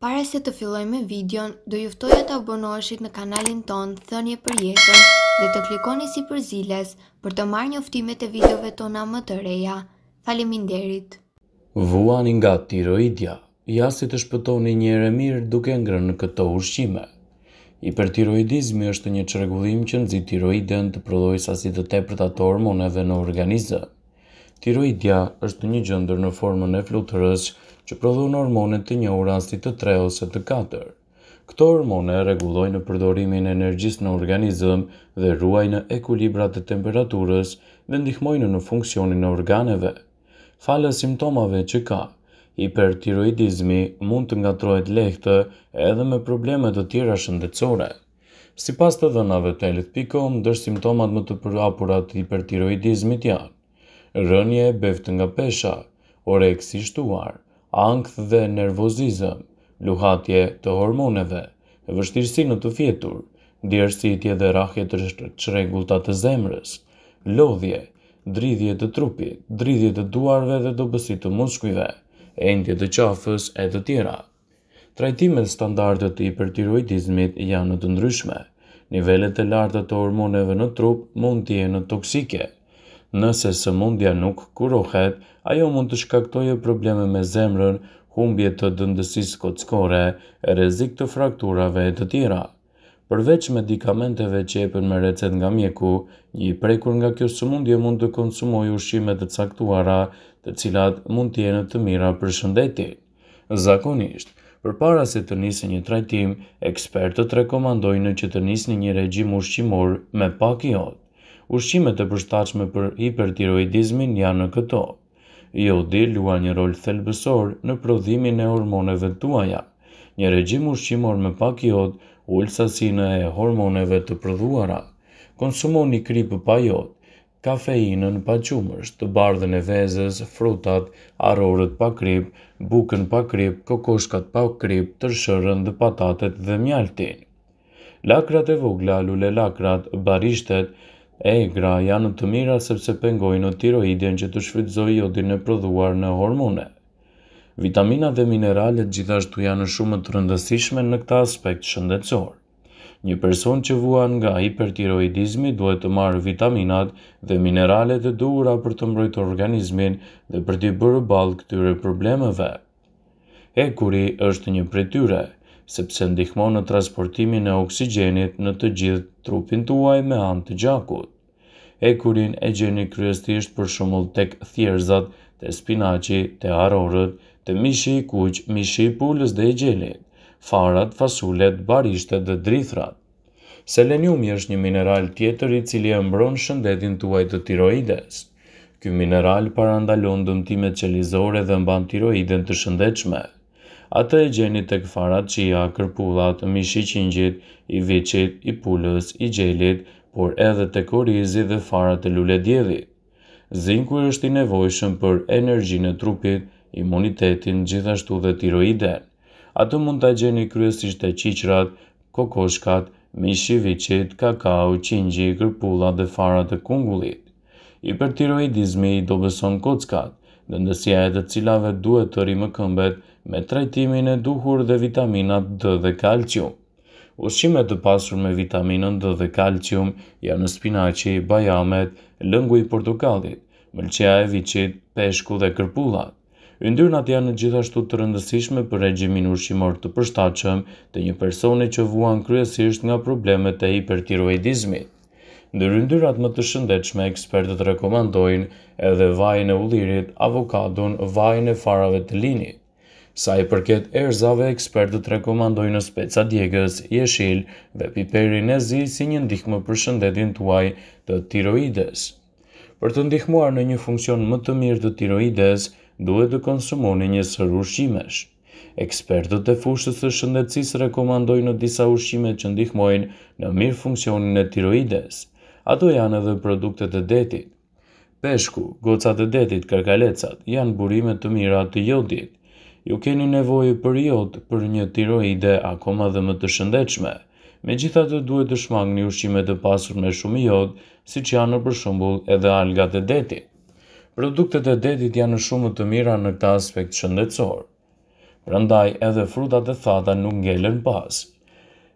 Pare se të filloj me videon, do juftoj e të abonoheshit në kanalin ton, thënje për jetën dhe të klikoni si për ziles për të marrë një uftimet e videove tona më të reja. Falimin derit! Vuani nga tiroidja, si të shpëtoni një ere mirë duke ngrë në këto ushqime. Hipertiroidizmi është një qërgullim që nëzit tiroiden të prodhoj sa si të te të ato hormoneve në organizët. Tiroidja është një gjëndër në formën e flutërës që që prodhon hormonet të njohur asti të 3 ose të 4. Këto hormone regullojnë në përdorimin e energjis në organizëm dhe ruajnë ekulibrat të temperaturës dhe ndihmojnë në funksionin e organeve. Falë simptomave që ka, hipertiroidizmi mund të trojt lehtë edhe me problemet të tjera shëndetsore. Si pas të dënave të pikom, dërë simptomat më të përapurat të hipertiroidizmit janë, rënje e beftë nga pesha, oreksi shtuar ankth dhe nervozizëm, luhatje të hormoneve, vështirësi në të fjetur, djersitje dhe rahje të shregullta të zemrës, lodhje, dridhje të trupit, dridhje të duarve dhe dobësit të muskujve, endje të qafës e të tjera. Trajtimet standardet të hipertiroidizmit janë të ndryshme. Nivellet e larta të hormoneve në trup mund të jenë toksike. Nëse sëmundja nuk kurohet, ajo mund të shkaktojë probleme me zemrën, humbje të dëndësisë kockore, rrezik të frakturave të tjera. Përveç medikamenteve që jepen me recet nga mjeku, një prekur nga kjo sëmundje mund të konsumoj ushqime të caktuara të cilat mund tjene të mira për shëndetit. Zakonisht, për para se të nisë një trajtim, ekspertët rekomandojnë që të nisë një regjim ushqimor me pak iot ushqimet e përshtatshme për hipertiroidizmin janë këto. Jodi luan një rol thelbësor në prodhimin e hormoneve tuaja. Një regjim ushqimor me pak jod ulësasinë e hormoneve të prodhuara. Konsumoni kripë pa jod, kafeinën pa qumësht, të bardhën e vezës, frutat, arorët pa krip, bukën pa krip, kokoshkat pa krip, tërshërën dhe patatet dhe mjaltin. Lakrat e vogla, lule lakrat, barishtet, E, gra janë të mira sepse pengojnë në tiroidjen që të shfrytëzojë jodin e prodhuar në hormone. Vitamina dhe mineralet gjithashtu janë shumë të rëndësishme në këta aspekt shëndetësor. Një person që vuan nga hipertiroidizmi duhet të marë vitaminat dhe mineralet e duhura për të mbrojtë organizmin dhe për t'i bërë balë këtyre problemeve. Ekuri është një pretyre sepse ndihmon në transportimin e oksigjenit në të gjithë trupin tuaj me anë të gjakut. Ekurin e gjeni kryesisht për shumull tek thjerzat, te spinaqi, te arorët, te mishi i kuq, mishi i pulës dhe i gjelit, farat, fasulet, barishtet dhe drithrat. Seleniumi është një mineral tjetër i cili e mbron shëndetin tuaj të tiroides. Ky mineral parandalon dëmtimet qelizore dhe mban tiroiden të shëndetshme. Ata e gjeni të këfarat qia, ja kërpullat, mishi qingjit, i vicit, i pullës, i gjelit, por edhe të korizit dhe farat të lule djedit. Zinku është i nevojshëm për energjinë e trupit, imunitetin, gjithashtu dhe tiroiden. Ate mund të gjeni kryesisht e qicrat, kokoshkat, mishi vicit, kakao, qingjit, kërpullat dhe farat të kungullit. I për tiroidizmi i do beson kockat, dëndësia e të cilave duhet të rrimë këmbet me trajtimin e duhur dhe vitaminat D dhe kalcium. Ushqimet të pasur me vitaminën D dhe kalcium janë spinaqi, bajamet, lëngu i portokallit, mëlçeja e viçit, peshku dhe kërpullat. Yndyrnat janë gjithashtu të rëndësishme për regjimin ushqimor të përshtatshëm të një personi që vuan kryesisht nga problemet e hipertiroidizmit. Në yndyrat më të shëndetshme ekspertët rekomandojnë edhe vajin e ullirit, avokadon, vajin e farave të linit. Sa i përket erzave, ekspertët rekomandojnë në speca djegës, jeshil dhe piperin e zi si një ndihmë për shëndetin tuaj të tiroides. Për të ndihmuar në një funksion më të mirë të tiroides, duhet të konsumoni një sër ushqimesh. Ekspertët e fushës të shëndetësisë rekomandojnë në disa ushqime që ndihmojnë në mirë funksionin e tiroides. Ato janë edhe produktet e detit. Peshku, gocat e detit, kërkalecat, janë burimet të mira të jodit ju keni nevojë për jod për një tiroide akoma dhe më të shëndechme. Me gjitha të duhet të shmang një ushqime të pasur me shumë jod, si që janë për shumbull edhe algat e detit. Produktet e detit janë shumë të mira në këta aspekt shëndetësor. Prandaj edhe frutat e thata nuk ngelen pas.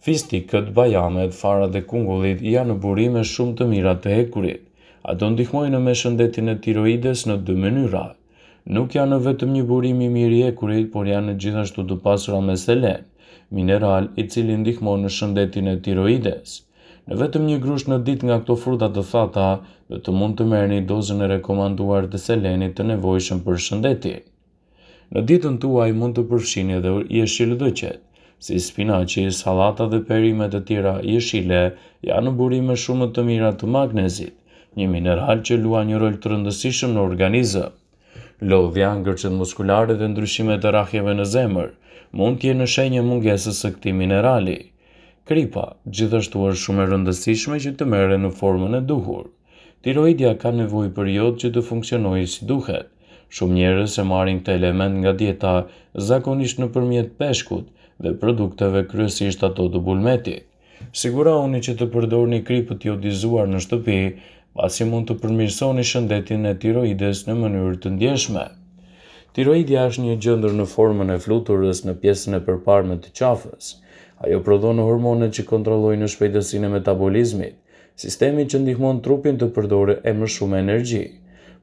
Fisti, këtë bajamet, fara dhe kungullit janë burime shumë të mira të hekurit. Ato ndihmojnë me shëndetin e tiroides në dy mënyrat nuk janë vetëm një burim i mirë i ekurit, por janë gjithashtu të pasura me selen, mineral i cili ndihmon në shëndetin e tiroides. Në vetëm një grush në ditë nga këto fruta të thata, do të mund të merrni dozën e rekomanduar të selenit të nevojshëm për shëndetin. Në ditën tuaj mund të përfshini edhe jeshil të qetë, si spinaqi, sallata dhe perimet të tjera jeshile janë burime shumë të mira të magnezit, një mineral që luan një rol të rëndësishëm në organizëm lodhja, ngërqet muskulare dhe ndryshime të rrahjeve në zemër, mund tje në shenje mungesës së këti minerali. Kripa, gjithashtu është shumë e rëndësishme që të mere në formën e duhur. Tiroidja ka nevoj për jod që të funksionojë si duhet. Shumë njerës e marin të element nga dieta zakonisht në përmjet peshkut dhe produkteve kryesisht ato të bulmetit. Sigura që të përdor një kripë të jodizuar në shtëpi, pasi mund të përmirësoni shëndetin e tiroides në mënyrë të ndjeshme. Tiroidja është një gjëndër në formën e fluturës në pjesën e përparme të qafës. Ajo prodhon hormone që kontrollojnë në shpejtësin e metabolizmit, sistemi që ndihmon trupin të përdore e më shumë energji.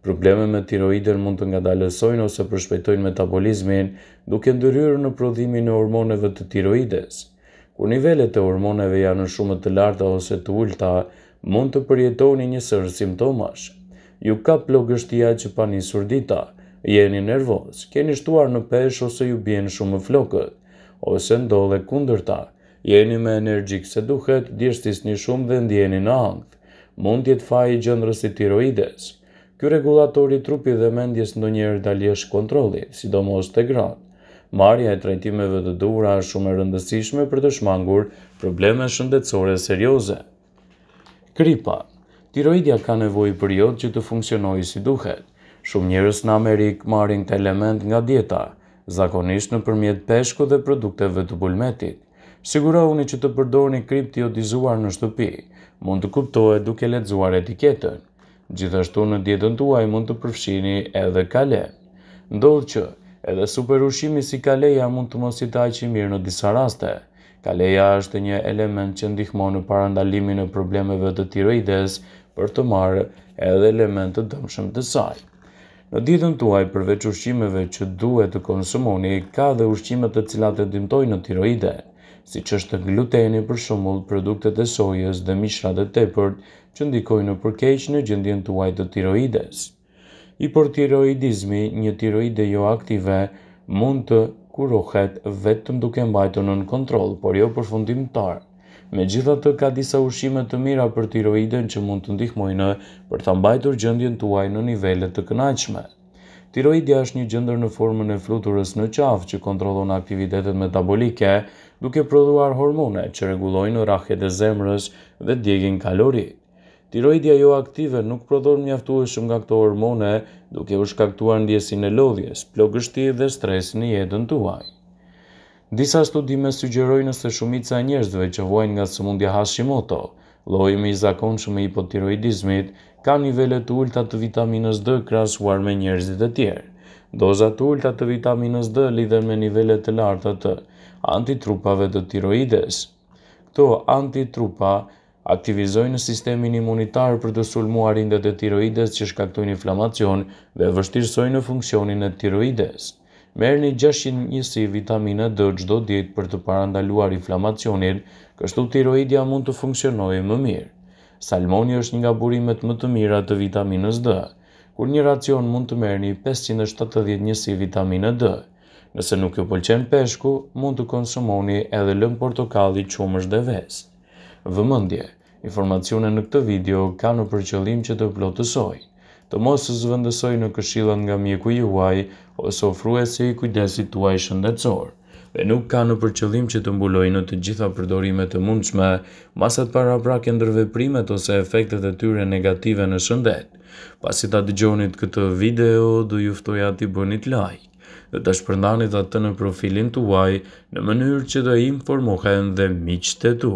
Probleme me tiroiden mund të nga ose përshpejtojnë metabolizmin duke ndëryrë në prodhimin e hormoneve të tiroides. Kur nivellet e hormoneve janë në shumë të larta ose të ullta, mund të përjetoni një sërë simptomash. Ju ka plogështia që pa një surdita, jeni nervos, keni shtuar në pesh ose ju bjen shumë flokët, ose ndodhe kunder ta, jeni me energjik se duhet, djështis një shumë dhe ndjeni në angët, mund tjetë faj i gjëndrës i tiroides. Kjo regulatori trupi dhe mendjes në njerë daljesh kontroli, sidomos të gratë. Marja e trajtimeve të dura është shumë e rëndësishme për të shmangur probleme shëndetësore serioze. Kripa Tiroidja ka nevoj për jod që të funksionoi si duhet. Shumë njërës në Amerikë marin të element nga dieta, zakonisht në përmjet peshku dhe produkteve të bulmetit. Sigura uni që të përdor një kript jodizuar në shtëpi, mund të kuptohet duke ledzuar etiketën. Gjithashtu në dietën tuaj mund të përfshini edhe kale. Ndodhë që, edhe super ushimi si kaleja mund të mos i taj që mirë në disa raste, Kaleja është një element që ndihmonë në parandalimin në problemeve të tiroides për të marë edhe element të dëmshëm të saj. Në ditën tuaj përveç ushqimeve që duhet të konsumoni, ka dhe ushqimet të cilat e dimtojnë në tiroide, si që është gluteni për shumull produktet e sojës dhe mishrat e tepërt që ndikojnë në përkeq në gjendjen tuaj të tiroides. I për tiroidizmi, një tiroide jo aktive mund të kurohet vetëm duke mbajtur nën kontroll, por jo përfundimtar. Megjithatë ka disa ushqime të mira për tiroiden që mund të ndihmojnë për ta mbajtur gjendjen tuaj në nivele të kënaqshme. Tiroidja është një gjendër në formën e fluturës në qafë që kontrollon aktivitetet metabolike, duke prodhuar hormone që rregullojnë rrahjet e zemrës dhe djegin kalorit tiroidja jo aktive nuk prodhon mjaftueshëm nga këto hormone, duke u shkaktuar ndjesinë e lodhjes, plogështi dhe stres në jetën tuaj. Disa studime sugjerojnë se shumica e njerëzve që vuajnë nga sëmundja Hashimoto, lloji më i zakonshëm i hipotiroidizmit, ka nivele të ulta të vitaminës D krahasuar me njerëzit e tjerë. Doza të ulta të vitaminës D lidhen me nivele të larta të antitrupave të tiroides. Këto antitrupa aktivizojnë në sistemin imunitar për të sulmuar indet e tiroides që shkaktojnë inflamacion dhe vështirësojnë në funksionin e tiroides. Merë një gjashin njësi vitamina D gjdo ditë për të parandaluar inflamacionin, kështu tiroidja mund të funksionojë më mirë. Salmoni është një nga burimet më të mira të vitaminës D, kur një racion mund të merë një 570 njësi vitamina D. Nëse nuk ju pëlqen peshku, mund të konsumoni edhe lëm portokalli qumësh dhe vesë. Vëmëndje Informacione në këtë video ka në përqëllim që të plotësoj. Të mos të zvëndësoj në këshillën nga mjeku juaj ose se i kujdesit tuaj shëndetësor. Dhe nuk ka në përqëllim që të mbuloj në të gjitha përdorime të mundshme, masat para prake ndërveprimet ose efektet e tyre negative në shëndet. Pasi ta gjonit këtë video, do juftoj ati bënit like dhe të shpërndanit atë në profilin të uaj në mënyrë që të informohen dhe miqë të